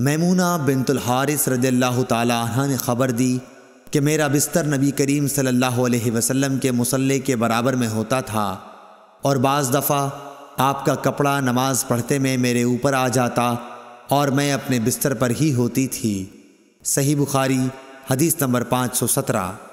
मैमूना बिनतुल हारिस रज़ल्ला ने ख़बर दी कि मेरा बिस्तर नबी करीम सल्लल्लाहु अलैहि वसल्लम के मुसल्ले के बराबर में होता था और बाज़ दफ़ा आपका कपड़ा नमाज पढ़ते में मेरे ऊपर आ जाता और मैं अपने बिस्तर पर ही होती थी सही बुखारी हदीस नंबर पाँच सौ सत्रह